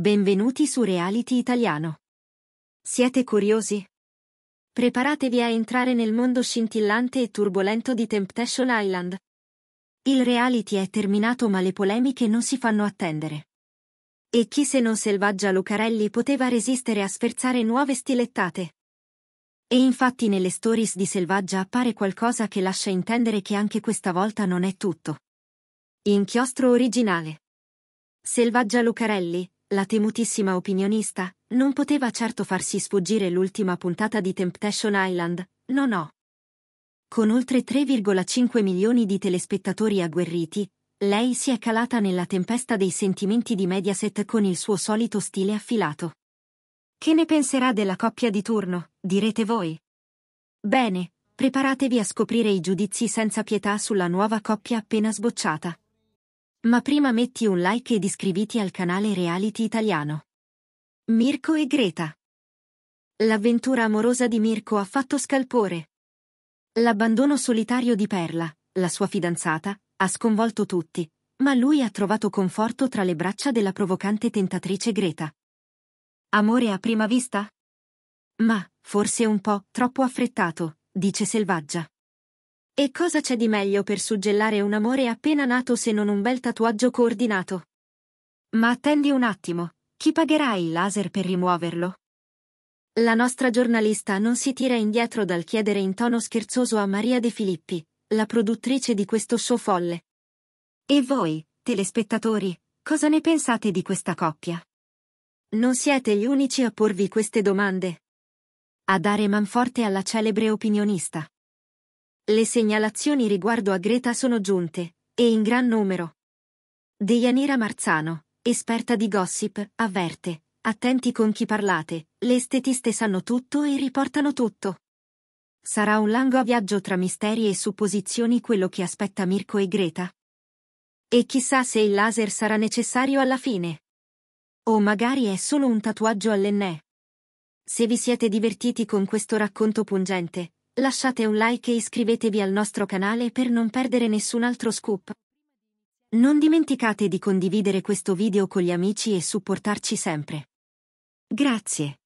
Benvenuti su Reality Italiano. Siete curiosi? Preparatevi a entrare nel mondo scintillante e turbolento di Temptation Island. Il reality è terminato ma le polemiche non si fanno attendere. E chi se non selvaggia Lucarelli poteva resistere a sferzare nuove stilettate? E infatti nelle stories di Selvaggia appare qualcosa che lascia intendere che anche questa volta non è tutto. Inchiostro originale. Selvaggia Lucarelli, la temutissima opinionista, non poteva certo farsi sfuggire l'ultima puntata di Temptation Island, no no. Con oltre 3,5 milioni di telespettatori agguerriti, lei si è calata nella tempesta dei sentimenti di Mediaset con il suo solito stile affilato. Che ne penserà della coppia di turno, direte voi? Bene, preparatevi a scoprire i giudizi senza pietà sulla nuova coppia appena sbocciata. Ma prima metti un like ed iscriviti al canale Reality Italiano. Mirko e Greta. L'avventura amorosa di Mirko ha fatto scalpore. L'abbandono solitario di Perla, la sua fidanzata, ha sconvolto tutti, ma lui ha trovato conforto tra le braccia della provocante tentatrice Greta. Amore a prima vista? Ma, forse un po' troppo affrettato, dice Selvaggia. E cosa c'è di meglio per suggellare un amore appena nato se non un bel tatuaggio coordinato? Ma attendi un attimo, chi pagherà il laser per rimuoverlo? La nostra giornalista non si tira indietro dal chiedere in tono scherzoso a Maria De Filippi, la produttrice di questo show folle. E voi, telespettatori, cosa ne pensate di questa coppia? Non siete gli unici a porvi queste domande. A dare manforte alla celebre opinionista. Le segnalazioni riguardo a Greta sono giunte, e in gran numero. Deianira Marzano, esperta di gossip, avverte, attenti con chi parlate, le estetiste sanno tutto e riportano tutto. Sarà un lungo viaggio tra misteri e supposizioni quello che aspetta Mirko e Greta. E chissà se il laser sarà necessario alla fine. O magari è solo un tatuaggio all'ennè. Se vi siete divertiti con questo racconto pungente, Lasciate un like e iscrivetevi al nostro canale per non perdere nessun altro scoop. Non dimenticate di condividere questo video con gli amici e supportarci sempre. Grazie.